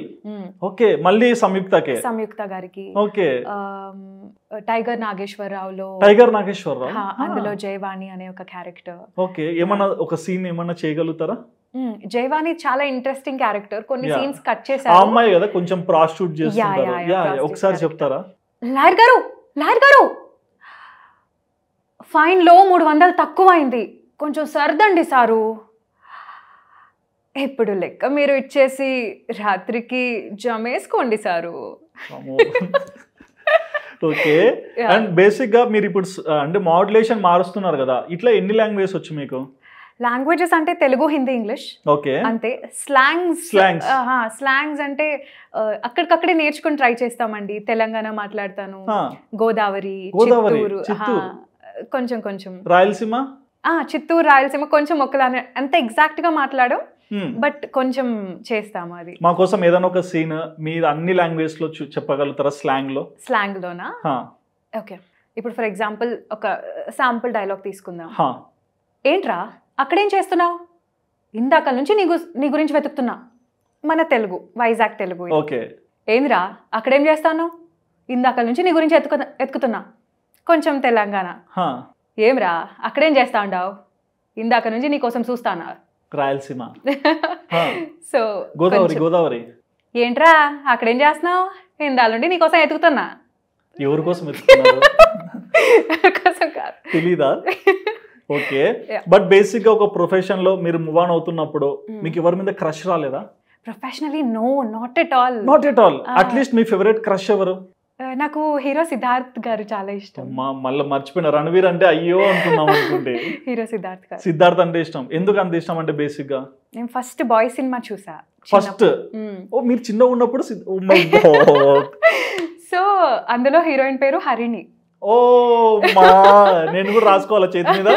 ఓకే మళ్ళీ సంయుక్తకే సంయుక్త గారికి ఓకే టైగర్ లో టైగర్ నాగేశ్వరరావు అందులో జయవాణి అనే ఒక క్యారెక్టర్ ఓకే ఏమన్నా ఒక సీన్ ఏమన్నా చేయగలుగుతారా జైవాణి చాలా ఇంట్రెస్టింగ్ క్యారెక్టర్ కొన్ని సీన్స్ కట్ చేశారు అమ్మాయి కదా కొంచెం ప్రాస్టిట్యూట్ యా ఒకసారి చెప్తారా లాయర్ గారు లాయర్ గారు ఫైన్ లో మూడు వందలు తక్కువైంది కొంచెం సర్దండి సారు ఇప్పుడు లెక్క మీరు ఇచ్చేసి రాత్రికి జమేసుకోండి సారు ఓకే అండ్ బేసిక్గా మీరు ఇప్పుడు అంటే మాడ్యులేషన్ మారుస్తున్నారు కదా ఇట్లా ఎన్ని లాంగ్వేజ్ వచ్చు మీకు లాంగ్వేజెస్ అంటే తెలుగు హిందీ ఇంగ్లీష్ ఓకే అంతే స్లాంగ్స్ స్లాంగ్స్ స్లాంగ్స్ అంటే అక్కడికక్కడే నేర్చుకుని ట్రై చేస్తామండి తెలంగాణ మాట్లాడతాను గోదావరి చిత్తూరు కొంచెం కొంచెం రాయలసీమ చిత్తూరు రాయలసీమ కొంచెం ఒకలానే అంత ఎగ్జాక్ట్గా మాట్లాడు Hmm. బట్ కొంచెం చేస్తాము అది మా కోసం ఏదైనా ఒక సీన్ మీరు అన్ని లాంగ్వేజ్ లో చెప్పగలుగుతారా స్లాంగ్ లో స్లాంగ్ లోనా ఓకే ఇప్పుడు ఫర్ ఎగ్జాంపుల్ ఒక శాంపుల్ డైలాగ్ తీసుకుందాం ఏంట్రా అక్కడేం చేస్తున్నావు ఇందాక నుంచి నీ నీ గురించి వెతుకుతున్నా మన తెలుగు వైజాగ్ తెలుగు ఓకే ఏంద్రా అక్కడేం చేస్తాను ఇందాక నుంచి నీ గురించి ఎత్తుకు ఎత్తుకుతున్నా కొంచెం తెలంగాణ ఏమ్రా అక్కడేం చేస్తా ఉండవు ఇందాక నుంచి నీ కోసం చూస్తానా రాయలసీమ సో గోదావరి గోదావరి ఏంట్రా ఏం చేస్తున్నావు ఇందాలుండి నీకోసం ఎతుకుతున్నా ఎవరి కోసం కాదు తెలీదా ఓకే బట్ బేసిక్ గా ఒక ప్రొఫెషన్ లో మీరు మూవ్ ఆన్ అవుతున్నప్పుడు hmm. మీకు ఎవరి మీద క్రష్ రాలేదా professionally no not at all not at all at least మీ ఫేవరెట్ క్రష్ ఎవరు నాకు హీరో సిద్ధార్థ్ గారు చాలా ఇష్టం మా మళ్ళీ మర్చిపోయిన రణవీర్ అంటే అయ్యో అనుకున్నాం అనుకుంటే హీరో సిద్ధార్థ్ గారు సిద్ధార్థ్ అంటే ఇష్టం ఎందుకు అంత ఇష్టం అంటే బేసిక్ గా నేను ఫస్ట్ బాయ్ సినిమా చూసా ఫస్ట్ ఓ మీరు చిన్న ఉన్నప్పుడు సో అందులో హీరోయిన్ పేరు హరిణి ఓ మా నేను కూడా రాసుకోవాలా చేతి మీద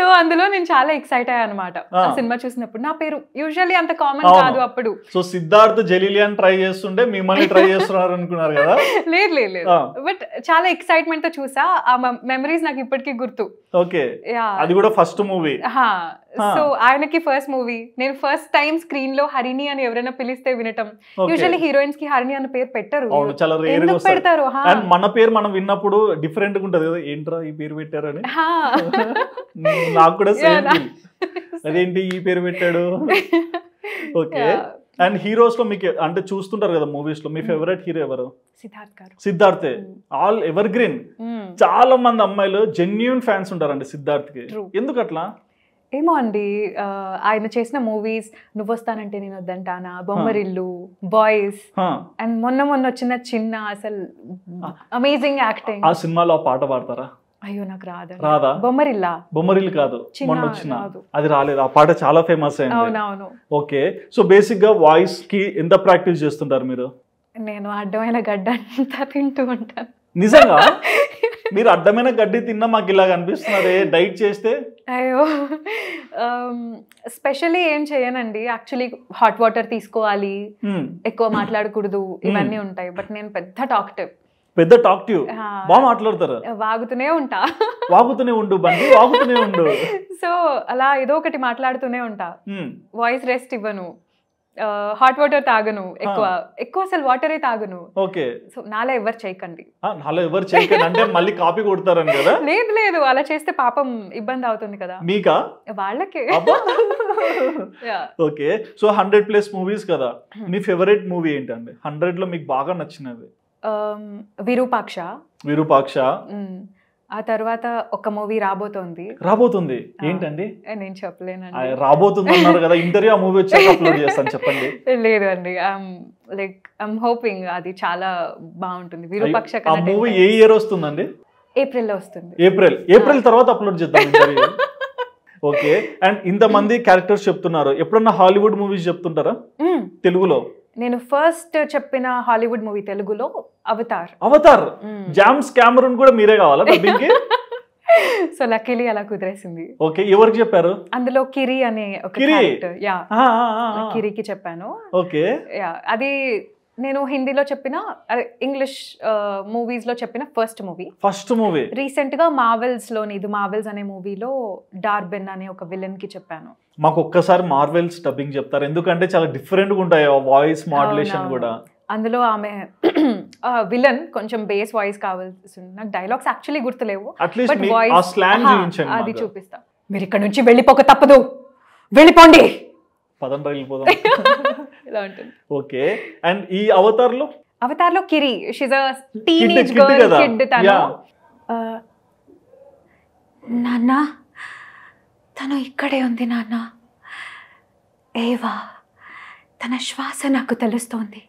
సో అందులో నేను చాలా ఎక్సైట్ అయ్యా అనమాట సినిమా చూసినప్పుడు నా పేరు యూజువల్లీ అంత కామన్ కాదు అప్పుడు సో సిద్ధార్థ్ జలీలియన్ ట్రై చేస్తుండే మిమ్మల్ని ట్రై చేస్తున్నారు అనుకున్నారు కదా లేదు లేదు లేదు బట్ చాలా ఎక్సైట్మెంట్ తో చూసా ఆ మెమరీస్ నాకు ఇప్పటికీ గుర్తు ఓకే అది కూడా ఫస్ట్ మూవీ సో ఆయనకి ఫస్ట్ మూవీ నేను ఫస్ట్ టైం స్క్రీన్ లో హరిణి అని ఎవరైనా పిలిస్తే వినటం యూజువల్లీ హీరోయిన్స్ కి హరిణి అని పేరు పెట్టరు ఎందుకు పెడతారు మన పేరు మనం విన్నప్పుడు డిఫరెంట్ గా ఉంటది కదా ఏంట్రా ఈ పేరు పెట్టారు అని నాకు కూడా సేమ్ అదేంటి ఈ పేరు పెట్టాడు ఓకే అండ్ హీరోస్ లో మీకు అంటే చూస్తుంటారు కదా మూవీస్ లో మీ ఫేవరెట్ hmm. హీరో ఎవరు సిద్ధార్థ్ గారు సిద్ధార్థే hmm. All evergreen hmm. చాలా మంది అమ్మాయిలు జెన్యున్ ఫ్యాన్స్ ఉంటారండి సిద్ధార్థ్ కి ఎందుకట్లా ఏమో అండి ఆయన చేసిన మూవీస్ నువ్వు వస్తానంటే నేను వద్దంటానా బొమ్మరిల్లు బాయ్స్ అండ్ మొన్న మొన్న వచ్చిన చిన్న అసలు అమేజింగ్ యాక్టింగ్ ఆ సినిమాలో ఆ పాట పాడతారా అయ్యో నాకు రాదు రాదా బొమ్మరిల్లా బొమ్మరిల్లు కాదు మొన్న వచ్చిన అది రాలేదు ఆ పాట చాలా ఫేమస్ అయింది అవునవును ఓకే సో బేసిక్ గా వాయిస్ కి ఎంత ప్రాక్టీస్ చేస్తుంటారు మీరు నేను అడ్డమైన గడ్డ అంతా తింటూ ఉంటాను నిజంగా మీరు అడ్డమైన గడ్డి తిన్నా మాకు ఇలా కనిపిస్తున్నారే డైట్ చేస్తే అయ్యో స్పెషల్లీ um, ఏం చేయనండి యాక్చువల్లీ హాట్ వాటర్ తీసుకోవాలి hmm. ఎక్కువ మాట్లాడకూడదు hmm. ఇవన్నీ ఉంటాయి బట్ నేను పెద్ద టాక్టివ్ పెద్ద టు బాగా మాట్లాడతారు వాగుతూనే ఉంటా వాగుతూనే ఉండు బండి వాగుతూనే ఉండు సో అలా ఏదో ఒకటి మాట్లాడుతూనే ఉంటా వాయిస్ hmm. రెస్ట్ ఇవ్వను హాట్ వాటర్ తాగను ఎక్కువ ఎక్కువ అసలు వాటరే తాగను ఓకే సో నాలో ఎవరు చేయకండి నాలో ఎవరు చేయకండి అంటే మళ్ళీ కాపీ కొడతారని కదా లేదు లేదు అలా చేస్తే పాపం ఇబ్బంది అవుతుంది కదా మీకా వాళ్ళకే okay so hundred plus movies కదా hmm. మీ ఫేవరెట్ మూవీ ఏంటండి హండ్రెడ్ లో మీకు బాగా నచ్చినది um, విరూపాక్ష విరూపాక్ష hmm. ఆ తర్వాత ఒక మూవీ రాబోతోంది రాబోతుంది ఏంటండి నేను చెప్పలేనండి రాబోతుంది అన్నారు కదా ఇంటర్వ్యూ ఆ మూవీ వచ్చి అప్లోడ్ చేస్తాను చెప్పండి లేదు అండి లైక్ ఐఎమ్ హోపింగ్ అది చాలా బాగుంటుంది విరూపక్ష ఆ మూవీ ఏ ఇయర్ వస్తుందండి లో వస్తుంది ఏప్రిల్ ఏప్రిల్ తర్వాత అప్లోడ్ చేద్దాం ఇంటర్వ్యూ ఓకే అండ్ ఇంతమంది క్యారెక్టర్స్ చెప్తున్నారు ఎప్పుడన్నా హాలీవుడ్ మూవీస్ చెప్తుంటారా తెలుగులో నేను ఫస్ట్ చెప్పిన హాలీవుడ్ మూవీ తెలుగులో అవతార్ అవతార్ జామ్స్ కెమెరూన్ కూడా మీరే కావాలా సో లక్కీలీ అలా కుదిరేసింది ఓకే ఎవరికి చెప్పారు అందులో కిరి అనే ఒక యా కిరికి ah, ah, ah, చెప్పాను ఓకే యా అది నేను హిందీలో చెప్పిన ఇంగ్లీష్ మూవీస్ లో చెప్పిన first movie first movie recent గా మావెల్స్ లోని ఇది మావెల్స్ అనే మూవీలో డార్బెన్ అనే ఒక విలన్ కి చెప్పాను మాకు ఒక్కసారి మార్వెల్ డబ్బింగ్ చెప్తారు ఎందుకంటే చాలా డిఫరెంట్గా ఉంటాయి వాయిస్ మాడ్యులేషన్ కూడా అందులో ఆమె విలన్ కొంచెం బేస్ వాయిస్ కావాల్సి నాకు డైలాగ్స్ యాక్చువల్లీ గుర్తులేవు వాయిస్ అది చూపిస్తా మీరు ఇక్కడ నుంచి వెళ్ళిపోక తప్పదు వెళ్ళిపోండి పదం వెళ్ళిపోదాం ఓకే అండ్ ఈ అవతార్లో అవతార్లో Kiri she's teenage girl kid తను నాన్న తను ఇక్కడే ఉంది నాన్న ఏవా తన శ్వాస నాకు తెలుస్తోంది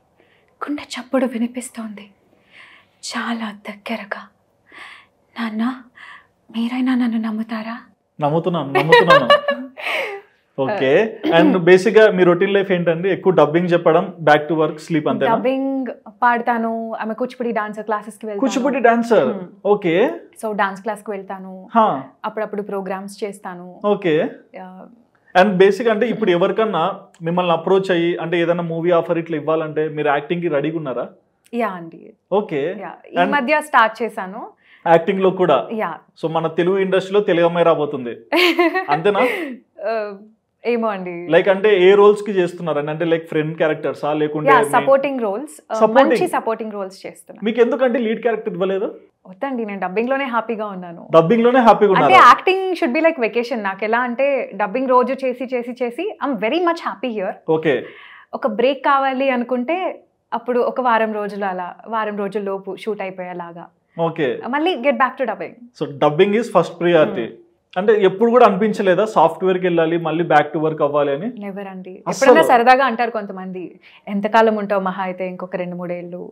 కుండ చప్పుడు వినిపిస్తోంది చాలా దగ్గరగా నాన్న మీరైనా నన్ను నమ్ముతారా నమ్ముతున్నాను నమ్ముతున్నాను ఓకే అండ్ బేసిక్ గా మీ రొటీన్ లైఫ్ ఏంటండి ఎక్కువ డబ్బింగ్ చెప్పడం బ్యాక్ టు వర్క్ స్లీప్ అంతే డబ్బింగ్ పాడతాను ఆమె కూచిపూడి డాన్సర్ క్లాసెస్ కి వెళ్తాను Kuchipudi dancer okay so dance class కి వెళ్తాను అప్పుడప్పుడు ప్రోగ్రామ్స్ చేస్తాను ఓకే అండ్ బేసిక్ అంటే ఇప్పుడు ఎవరికన్నా మిమ్మల్ని అప్రోచ్ అయ్యి అంటే ఏదైనా మూవీ ఆఫర్ ఇట్లా ఇవ్వాలంటే మీరు యాక్టింగ్ కి రెడీగా ఉన్నారా యా అండి ఓకే ఈ మధ్య స్టార్ట్ చేశాను యాక్టింగ్ లో కూడా యా సో మన తెలుగు ఇండస్ట్రీలో తెలుగు అమ్మాయి రాబోతుంది అంతేనా uh, ఏమో అండి లైక్ అంటే ఏ రోల్స్ కి చేస్తున్నారని అంటే లైక్ ఫ్రెండ్ క్యారెక్టర్స్ ఆ లేకుంటే సపోర్టింగ్ రోల్స్ uh, మంచి సపోర్టింగ్ రోల్స్ చేస్తున్నా మీకు ఎందుకంటే లీడ్ క్యారెక్టర్ ఇవ్వలేదు వద్దండి నేను డబ్బింగ్ లోనే హ్యాపీగా ఉన్నాను డబ్బింగ్ లోనే హ్యాపీగా అంటే acting should be like vacation నాకు ఎలా అంటే డబ్బింగ్ రోజు చేసి చేసి చేసి I'm very much happy here okay ఒక బ్రేక్ కావాలి అనుకుంటే అప్పుడు ఒక వారం రోజులు అలా వారం రోజుల లోపు షూట్ అయిపోయేలాగా ఓకే మళ్ళీ get back to dubbing so dubbing is first priority అంటే ఎప్పుడు కూడా అనిపించలేదా కి వెళ్ళాలి మళ్ళీ బ్యాక్ టు వర్క్ అవ్వాలి అని నెవర్ అండి ఎప్పుడైనా సరదాగా అంటారు కొంతమంది ఎంతకాలం ఉంటావు మహా అయితే ఇంకొక రెండు మూడేళ్ళు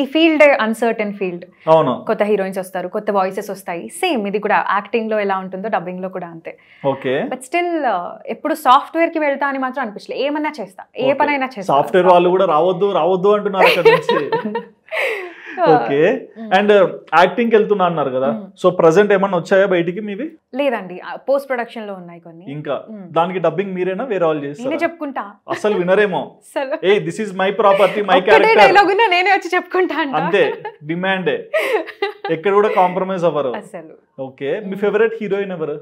ఈ ఫీల్డ్ అన్సర్టన్ ఫీల్డ్ అవును కొత్త హీరోయిన్స్ వస్తారు కొత్త వాయిసెస్ వస్తాయి సేమ్ ఇది కూడా యాక్టింగ్ లో ఎలా ఉంటుందో డబ్బింగ్ లో కూడా అంతే ఓకే బట్ స్టిల్ uh, ఎప్పుడు సాఫ్ట్వేర్ కి వెళ్తా అని మాత్రం అనిపించలేదు ఏమన్నా చేస్తా ఏ పనైనా చేస్తా సాఫ్ట్వేర్ వాళ్ళు కూడా రావద్దు రావద్దు అంటున్నారు ఓకే అండ్ యాక్టింగ్ uh, వెళ్తున్నా అన్నారు కదా సో ప్రెసెంట్ ఏమన్నా వచ్చాయా బయటికి మీవి లేదండి పోస్ట్ ప్రొడక్షన్ లో ఉన్నాయి కొన్ని ఇంకా దానికి డబ్బింగ్ మీరేనా వేరే వాళ్ళు చేసి చెప్పుకుంటా అసలు వినరేమో ఏ this is my property my character నేనే వచ్చి చెప్పుకుంటా అంతే డిమాండే ఎక్కడ కూడా కాంప్రమైజ్ అవ్వరు ఓకే మీ ఫేవరెట్ హీరోయిన్ ఎవరు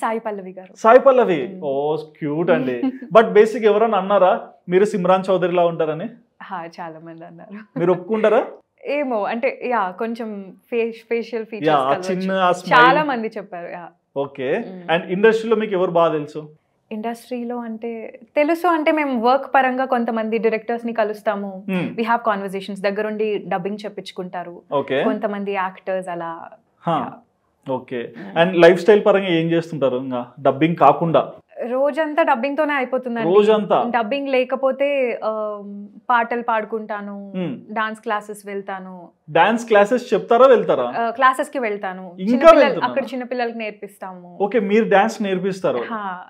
సాయి పల్లవి గారు సాయి పల్లవి ఓ క్యూట్ అండి బట్ బేసిక్ ఎవరన్నా అన్నారా మీరు సిమ్రాన్ చౌదరి చౌదరిలా ఉంటారని చాలా మంది అన్నారు మీరు ఒప్పుకుంటారా ఏమో అంటే యా కొంచెం ఫేస్ ఫేషియల్ ఫీచర్స్ చిన్న చాలా మంది చెప్పారు యా ఓకే అండ్ ఇండస్ట్రీలో మీకు ఎవరు బాగా తెలుసు ఇండస్ట్రీలో అంటే తెలుసు అంటే మేము వర్క్ పరంగా కొంతమంది డైరెక్టర్స్ ని కలుస్తాము వి హావ్ కాన్వర్సేషన్స్ దగ్గరుండి డబ్బింగ్ చెప్పించుకుంటారు కొంతమంది యాక్టర్స్ అలా ఓకే అండ్ లైఫ్ స్టైల్ పరంగా ఏం చేస్తుంటారు ఇంకా డబ్బింగ్ కాకుండా రోజంతా డబ్బింగ్ తోనే అయిపోతుందండి రోజంతా డబ్బింగ్ లేకపోతే పాటలు పాడుకుంటాను డాన్స్ క్లాసెస్ వెళ్తాను డాన్స్ క్లాసెస్ చెప్తారా వెళ్తారా క్లాసెస్ కి వెళ్తాను ఇంకా అక్కడ చిన్న పిల్లలకి నేర్పిస్తాము ఓకే మీరు డాన్స్ నేర్పిస్తారు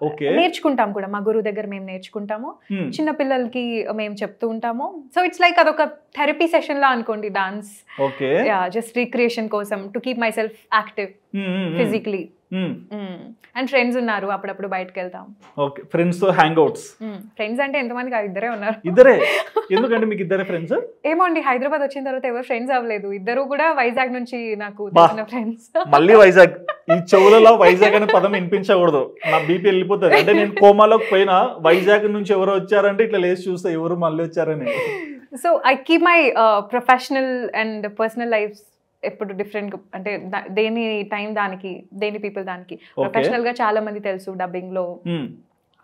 ఓకే నేర్చుకుంటాం కూడా మా గురువు దగ్గర మేము నేర్చుకుంటాము చిన్న పిల్లలకి మేము చెప్తూ ఉంటాము సో ఇట్స్ లైక్ అదొక థెరపీ సెషన్ లా అనుకోండి డాన్స్ ఓకే జస్ట్ రిక్రియేషన్ కోసం to keep myself active physically and hmm. Friends hmm. ఉన్నారు అప్పుడప్పుడు బయటకు వెళ్తాం ఓకే ఫ్రెండ్స్ తో హ్యాంగ్ అవుట్స్ ఫ్రెండ్స్ అంటే ఎంతమంది మంది ఇద్దరే ఉన్నారు ఇద్దరే ఎందుకంటే మీకు ఇద్దరే ఫ్రెండ్స్ ఏమో అండి హైదరాబాద్ వచ్చిన తర్వాత ఎవరు ఫ్రెండ్స్ అవ్వలేదు ఇద్దరు కూడా వైజాగ్ నుంచి నాకు తెలిసిన ఫ్రెండ్స్ మళ్ళీ వైజాగ్ ఈ చెవులలో వైజాగ్ అనే పదం వినిపించకూడదు నా బీపీ వెళ్ళిపోతుంది అంటే నేను కోమాలోకి పోయినా వైజాగ్ నుంచి ఎవరు వచ్చారంటే ఇట్లా లేచి చూస్తే ఎవరు మళ్ళీ వచ్చారని so I keep my professional and personal life ఎప్పుడు డిఫరెంట్ అంటే దేని టైం దానికి దేని పీపుల్ దానికి ప్రొఫెషనల్ గా చాలా మంది తెలుసు డబ్బింగ్ లో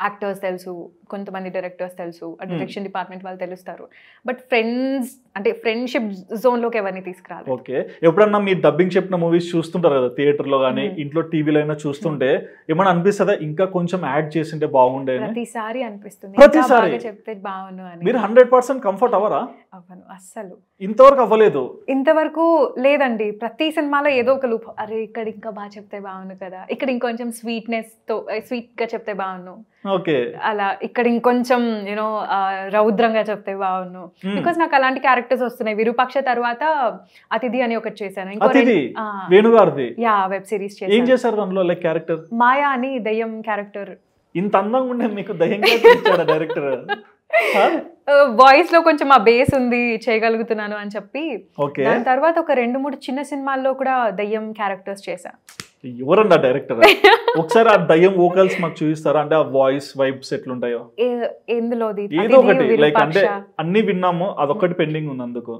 యాక్టర్స్ hmm. తెలుసు కొంతమంది డైరెక్టర్స్ తెలుసు డైరెక్షన్ డిపార్ట్మెంట్ hmm. వాళ్ళు తెలుస్తారు బట్ ఫ్రెండ్స్ అంటే ఫ్రెండ్షిప్ జోన్ లోకి ఎవరిని తీసుకురాలి ఓకే ఎప్పుడన్నా మీరు డబ్బింగ్ చెప్పిన మూవీస్ చూస్తుంటారు కదా థియేటర్ లో కానీ hmm. ఇంట్లో టీవీలో అయినా చూస్తుంటే ఏమైనా అనిపిస్తుందా ఇంకా కొంచెం యాడ్ చేసింటే బాగుండే ప్రతిసారి అనిపిస్తుంది ప్రతిసారి చెప్తే బాగుండు అని మీరు హండ్రెడ్ పర్సెంట్ కంఫర్ట్ అవరా అవ్వను అస్సలు ఇంతవరకు అవ్వలేదు ఇంతవరకు లేదండి ప్రతి సినిమాలో ఏదో ఒక లూప్ అరే ఇక్కడ ఇంకా బాగా చెప్తే బాగుండు కదా ఇక్కడ ఇంకొంచెం స్వీట్నెస్ తో స్వీట్ గా చెప్తే బాగుండు ఓకే అలా ఇక్కడ ఇంకొంచెం యూనో రౌద్రంగా చెప్తే బాగుండు బికాస్ hmm. నాకు అలాంటి క్యారెక్టర్స్ వస్తున్నాయి విరూపాక్ష తర్వాత అతిథి అని ఒకటి చేశాను ఇంకోటి యా వెబ్ సిరీస్ ఏం చేశారు దానిలో లైక్ క్యారెక్టర్ మాయా అని దయ్యం క్యారెక్టర్ ఇంత అందంగా ఉండే మీకు దయ్యం డైరెక్టర్ వాయిస్ uh, లో కొంచెం ఆ బేస్ ఉంది చేయగలుగుతున్నాను అని చెప్పి దాని తర్వాత ఒక రెండు మూడు చిన్న సినిమాల్లో కూడా దయ్యం క్యారెక్టర్స్ చేశా ఎవరన్నా డైరెక్టర్ ఒకసారి ఆ దయ్యం వోకల్స్ మాకు చూపిస్తారా అంటే ఆ వాయిస్ వైబ్స్ ఎట్లుంటాయో ఎందులోది ఏదో ఒకటి లైక్ అంటే అన్ని విన్నాము అదొకటి పెండింగ్ ఉంది అందుకు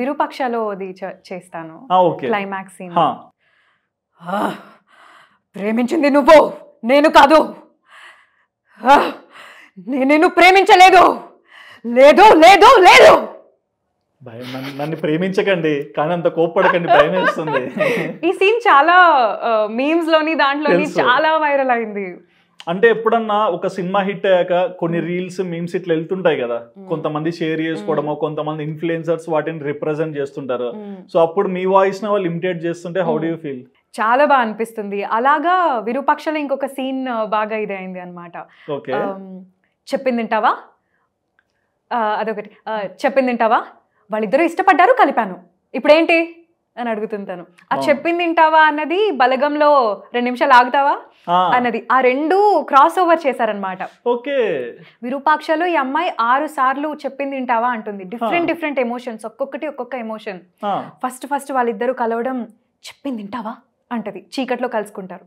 విరూపక్షలో అది చేస్తాను క్లైమాక్స్ సీన్ ప్రేమించింది నువ్వు నేను కాదు నేను ప్రేమించలేదు లేదు లేదు లేదు భయం నన్ను ప్రేమించకండి కానీ అంత కోప్పడకండి భయం వేస్తుంది ఈ సీన్ చాలా మీమ్స్ లోని దాంట్లోని చాలా వైరల్ అయింది అంటే ఎప్పుడన్నా ఒక సినిమా హిట్ అయ్యాక కొన్ని రీల్స్ మీమ్స్ ఇట్లా వెళ్తుంటాయి కదా కొంతమంది షేర్ చేసుకోవడమో కొంతమంది ఇన్ఫ్లుయెన్సర్స్ వాటిని రిప్రజెంట్ చేస్తుంటారు సో అప్పుడు మీ వాయిస్ వాళ్ళు ఇమిటేట్ చేస్తుంటే హౌ డూ ఫీల్ చాలా బాగా అనిపిస్తుంది అలాగా విరూపాక్షలో ఇంకొక సీన్ బాగా అయింది అనమాట చెప్పింది తింటావా అదొకటి చెప్పింది తింటావా వాళ్ళిద్దరూ ఇష్టపడ్డారు కలిపాను ఇప్పుడేంటి అని అడుగుతుంటాను ఆ చెప్పింది తింటావా అన్నది బలగంలో రెండు నిమిషాలు ఆగుతావా అన్నది ఆ రెండు క్రాస్ ఓవర్ చేశారనమాట ఓకే విరూపాక్షలో ఈ అమ్మాయి ఆరు సార్లు చెప్పింది తింటావా అంటుంది డిఫరెంట్ డిఫరెంట్ ఎమోషన్స్ ఒక్కొక్కటి ఒక్కొక్క ఎమోషన్ ఫస్ట్ ఫస్ట్ వాళ్ళిద్దరూ కలవడం చెప్పింది తింటావా అంటది చీకట్లో కలుసుకుంటారు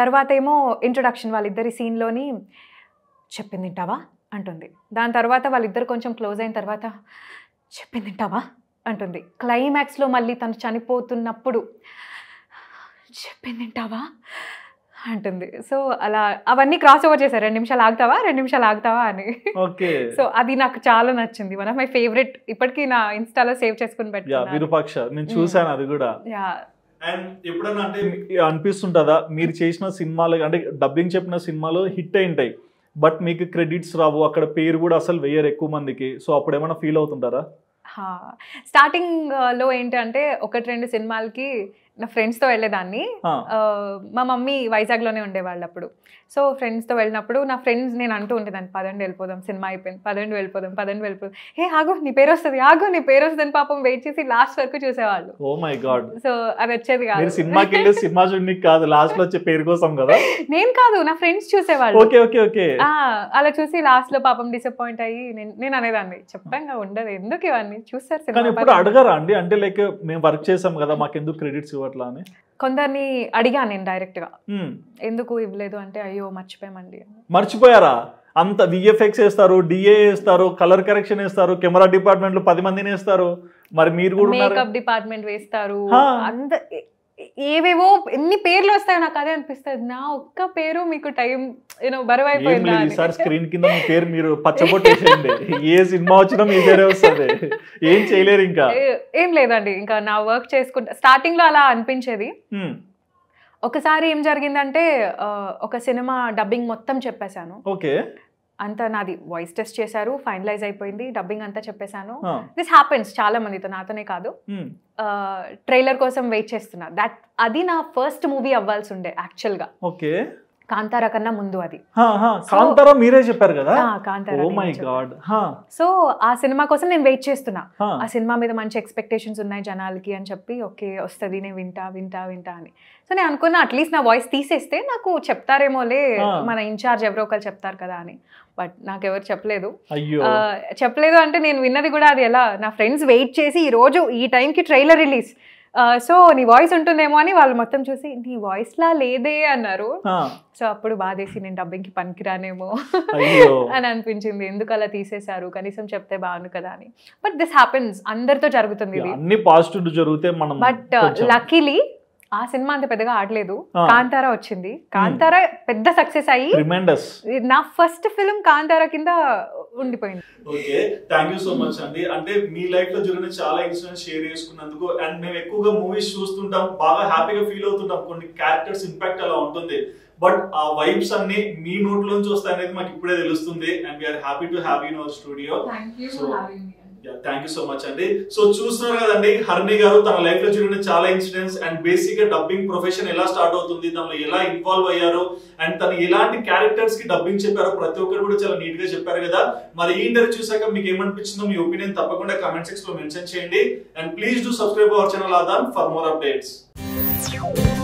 తర్వాత ఏమో ఇంట్రొడక్షన్ వాళ్ళిద్దరి సీన్లోని చెప్పింది తింటావా అంటుంది దాని తర్వాత వాళ్ళిద్దరు కొంచెం క్లోజ్ అయిన తర్వాత చెప్పింది తింటావా అంటుంది క్లైమాక్స్లో మళ్ళీ తను చనిపోతున్నప్పుడు చెప్పింది తింటావా అంటుంది సో అలా అవన్నీ క్రాస్ ఓవర్ చేశారు రెండు నిమిషాలు ఆగుతావా రెండు నిమిషాలు ఆగుతావా అని ఓకే సో అది నాకు చాలా నచ్చింది వన్ ఆఫ్ మై ఫేవరెట్ ఇప్పటికీ నా ఇన్స్టాలో సేవ్ చేసుకుని పెట్టా విరూపాక్ష నేను mm. చూసాను అది కూడా యా అండ్ ఎప్పుడన్నా అంటే అనిపిస్తుంటుందా మీరు చేసిన సినిమాలు అంటే డబ్బింగ్ చెప్పిన సినిమాలు హిట్ అయి ఉంటాయి బట్ మీకు క్రెడిట్స్ రావు అక్కడ పేరు కూడా అసలు వేయరు ఎక్కువ మందికి సో అప్పుడు ఏమైనా ఫీల్ అవుతుంటారా స్టార్టింగ్లో ఏంటంటే ఒకటి రెండు సినిమాలకి నా ఫ్రెండ్స్తో వెళ్ళేదాన్ని మా మమ్మీ వైజాగ్లోనే ఉండేవాళ్ళు అప్పుడు సో ఫ్రెండ్స్తో వెళ్ళినప్పుడు నా ఫ్రెండ్స్ నేను అంటూ ఉండేదాన్ని పదండి వెళ్ళిపోదాం సినిమా అయిపోయింది పదండి వెళ్ళిపోదాం పదండి వెళ్ళిపోదాం హే ఆగు నీ పేరు వస్తుంది ఆగు నీ పేరు వస్తుంది పాపం వెయిట్ చేసి లాస్ట్ వరకు చూసేవాళ్ళు ఓ మై గాడ్ సో అది వచ్చేది కాదు సినిమాకి సినిమా చూడని కాదు లాస్ట్ లో వచ్చే పేరు కోసం కదా నేను కాదు నా ఫ్రెండ్స్ చూసేవాళ్ళు ఓకే ఓకే ఓకే అలా చూసి లాస్ట్ లో పాపం డిసప్పాయింట్ అయ్యి నేను అనేదాన్ని చెప్పంగా ఉండదు ఎందుకు ఇవన్నీ సినిమా అడగరా అండి అంటే లైక్ మేము వర్క్ చేసాం కదా మాకు ఎందుకు క్రెడిట్స్ అట్లా అని కొందరిని అడిగాను నేను డైరెక్ట్ గా ఎందుకు ఇవ్వలేదు అంటే అయ్యో మర్చిపోయామండి మర్చిపోయారా అంత విఎఫ్ఎక్స్ వేస్తారు డిఏ వేస్తారు కలర్ కరెక్షన్ వేస్తారు కెమెరా డిపార్ట్మెంట్ లో పది మందిని వేస్తారు మరి మీరు కూడా మేకప్ డిపార్ట్మెంట్ వేస్తారు అంత ఏవేవో ఎన్ని పేర్లు వస్తాయి నాకు అదే అనిపిస్తుంది నా ఒక్క పేరు మీకు టైం యూనో బరువు అయిపోయింది ఈసారి స్క్రీన్ కింద మీ పేరు మీరు పచ్చబొట్టేసేయండి ఏ సినిమా వచ్చినా మీ పేరే వస్తుంది ఏం చేయలేరు ఇంకా ఏం లేదండి ఇంకా నా వర్క్ చేసుకుంటా స్టార్టింగ్ లో అలా అనిపించేది ఒకసారి ఏం జరిగిందంటే ఒక సినిమా డబ్బింగ్ మొత్తం చెప్పేశాను ఓకే అంతా నాది వాయిస్ టెస్ట్ చేశారు ఫైనలైజ్ అయిపోయింది డబ్బింగ్ అంతా చెప్పేశాను దిస్ హ్యాపెన్స్ చాలా మందితో నాతోనే కాదు hmm. ట్రైలర్ కోసం వెయిట్ చేస్తున్నా దట్ అది నా ఫస్ట్ మూవీ అవ్వాల్సి ఉండే యాక్చువల్ గా ఓకే కాంతార కన్నా ముందు అది కాంతార మీరే చెప్పారు కదా oh సో ఆ సినిమా కోసం నేను వెయిట్ చేస్తున్నా ఆ సినిమా మీద మంచి ఎక్స్పెక్టేషన్స్ ఉన్నాయి జనాలకి అని చెప్పి ఓకే వస్తుంది నేను వింటా వింటా వింటా అని సో నేను అనుకున్నా అట్లీస్ట్ నా వాయిస్ తీసేస్తే నాకు చెప్తారేమోలే మన ఇన్ఛార్జ్ ఎవరో ఒకరు చెప్తారు కదా అని బట్ నాకెవరు చెప్పలేదు చెప్పలేదు అంటే నేను విన్నది కూడా అది ఎలా నా ఫ్రెండ్స్ వెయిట్ చేసి ఈ రోజు ఈ టైంకి ట్రైలర్ రిలీజ్ సో నీ వాయిస్ ఉంటుందేమో అని వాళ్ళు మొత్తం చూసి నీ వాయిస్ లా లేదే అన్నారు సో అప్పుడు బాధేసి నేను డబ్బింగ్కి పనికిరానేమో అని అనిపించింది ఎందుకు అలా తీసేశారు కనీసం చెప్తే బాగుండు కదా అని బట్ దిస్ హ్యాపెన్స్ అందరితో జరుగుతుంది ఇది పాజిటివ్ బట్ లక్కీలీ ఆ సినిమా అంత పెద్దగా ఆడలేదు కాంతార వచ్చింది కాంతార hmm. పెద్ద సక్సెస్ అయ్యి నా ఫస్ట్ ఫిల్మ్ కాంతార కింద ఉండిపోయింది okay thank you so much అండి అంటే మీ లైఫ్ లో జరిగిన చాలా ఇన్సిడెంట్స్ షేర్ చేసుకున్నందుకు అండ్ మేము ఎక్కువగా మూవీస్ చూస్తుంటాం బాగా హ్యాపీగా ఫీల్ అవుతుంటాం కొన్ని క్యారెక్టర్స్ ఇంపాక్ట్ అలా ఉంటుంది బట్ ఆ వైబ్స్ అన్ని మీ నోట్లోంచి వస్తాయి అనేది మాకు ఇప్పుడే తెలుస్తుంది and we are happy to happy in our studio so thank you so much అండి సో చూస్తున్నారు కదండి హర్ని గారు తన లైఫ్ లో జరిగిన చాలా ఇన్సిడెంట్స్ అండ్ బేసిక్ గా డబ్బింగ్ ప్రొఫెషన్ ఎలా స్టార్ట్ అవుతుంది తనలో ఎలా ఇన్వాల్వ్ అయ్యారు అండ్ తను ఎలాంటి క్యారెక్టర్స్ కి డబ్బింగ్ చెప్పారో ప్రతి ఒక్కరు కూడా చాలా నీట్ గా చెప్పారు కదా మరి ఈ ఇంటర్వ్యూ చూసాక మీకు ఏమనిపించిందో మీ ఒపీనియన్ తప్పకుండా కామెంట్ సెక్స్ లో మెన్షన్ చేయండి and please do subscribe our channel ఆదాన్ ఫర్ మోర్ అప్డేట్స్